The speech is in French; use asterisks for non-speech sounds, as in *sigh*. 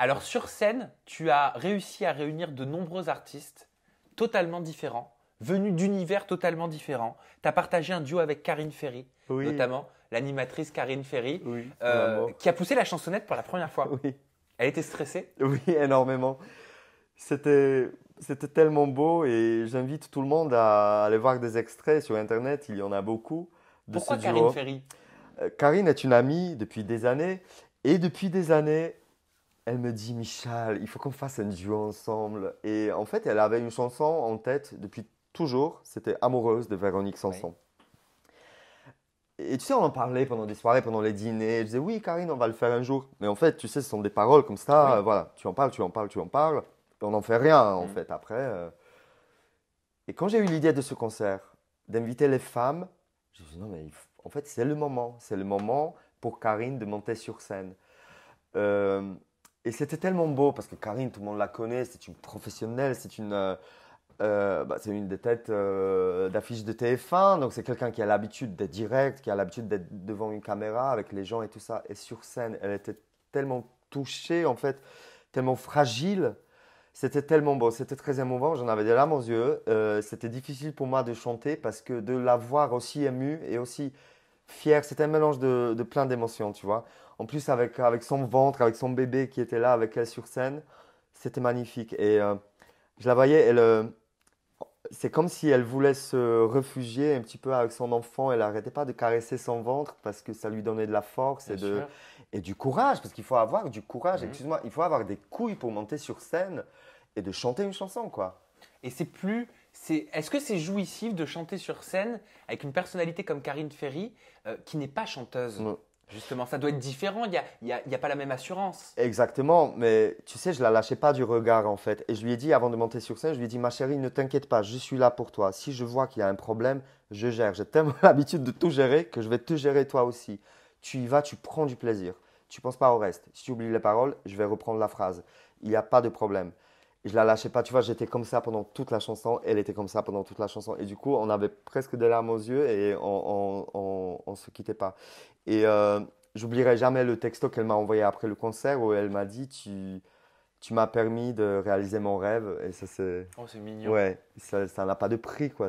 Alors sur scène, tu as réussi à réunir de nombreux artistes totalement différents, venus d'univers totalement différents. Tu as partagé un duo avec Karine Ferry, notamment l'animatrice Karine Ferry, euh, qui a poussé la chansonnette pour la première fois. Elle était stressée Oui, énormément. C'était tellement beau et j'invite tout le monde à aller voir des extraits sur Internet. Il y en a beaucoup. De Pourquoi Karine Ferry euh, Karine est une amie depuis des années et depuis des années, elle me dit Michel, il faut qu'on fasse un duo ensemble. Et en fait, elle avait une chanson en tête depuis toujours, c'était Amoureuse de Véronique Sanson. Et tu sais, on en parlait pendant des soirées, pendant les dîners. Je disais, oui, Karine, on va le faire un jour. Mais en fait, tu sais, ce sont des paroles comme ça. voilà, tu en parles, tu en parles, tu en parles. on n'en fait rien, en mm. fait, après. Euh. Et quand j'ai eu l'idée de ce concert, d'inviter les femmes, je me non, mais en fait, c'est le moment. C'est le moment pour Karine de monter sur scène. Euh, et c'était tellement beau parce que Karine, tout le monde la connaît, c'est une professionnelle, c'est une, euh, euh, bah, c'est une des têtes euh, d'affiche de TF1, donc c'est quelqu'un qui a l'habitude d'être direct, qui a l'habitude d'être devant une caméra avec les gens et tout ça. Et sur scène, elle était tellement touchée en fait, tellement fragile. C'était tellement beau, c'était très émouvant, j'en avais des larmes aux yeux. Euh, c'était difficile pour moi de chanter parce que de la voir aussi émue et aussi fier. C'était un mélange de, plein d'émotions, tu vois. En plus, avec, avec son ventre, avec son bébé qui était là avec elle sur scène, c'était magnifique. Et euh, je la voyais, elle, euh, c'est comme si elle voulait se réfugier un petit peu avec son enfant. Elle n'arrêtait pas de caresser son ventre parce que ça lui donnait de la force et, de, et du courage. Parce qu'il faut avoir du courage, mhm. excuse-moi, il faut avoir des couilles pour monter sur scène et de chanter une chanson, quoi. Et c'est plus, est-ce que c'est jouissif de chanter sur scène avec une personnalité comme Karine Ferry euh, qui n'est pas chanteuse Justement, ça doit être différent, il n'y a, y a, y a, pas la même assurance. Exactement, mais tu sais, je la lâchais pas du regard en fait. Et je lui ai dit, avant de monter sur scène, je lui ai dit, ma chérie, ne t'inquiète pas, je suis là pour toi. Si je vois qu'il y a un problème, je gère. J'ai tellement *laughs* l'habitude de tout gérer que je vais te gérer toi aussi. Tu y vas, tu prends du plaisir. Tu penses pas au reste. Si tu oublies les paroles, je vais reprendre la phrase. Il n'y a pas de problème je la lâchais pas, tu vois, j'étais comme ça pendant toute la chanson, elle était comme ça pendant toute la chanson. Et du coup, on avait presque des larmes aux yeux et on, on, se quittait pas. Et euh, j'oublierai jamais le texto qu'elle m'a envoyé après le concert où elle m'a dit Tu, tu m'as permis de réaliser mon rêve. Et ça, c'est. Oh, c'est mignon. Ouais, ça n'a pas de prix, quoi.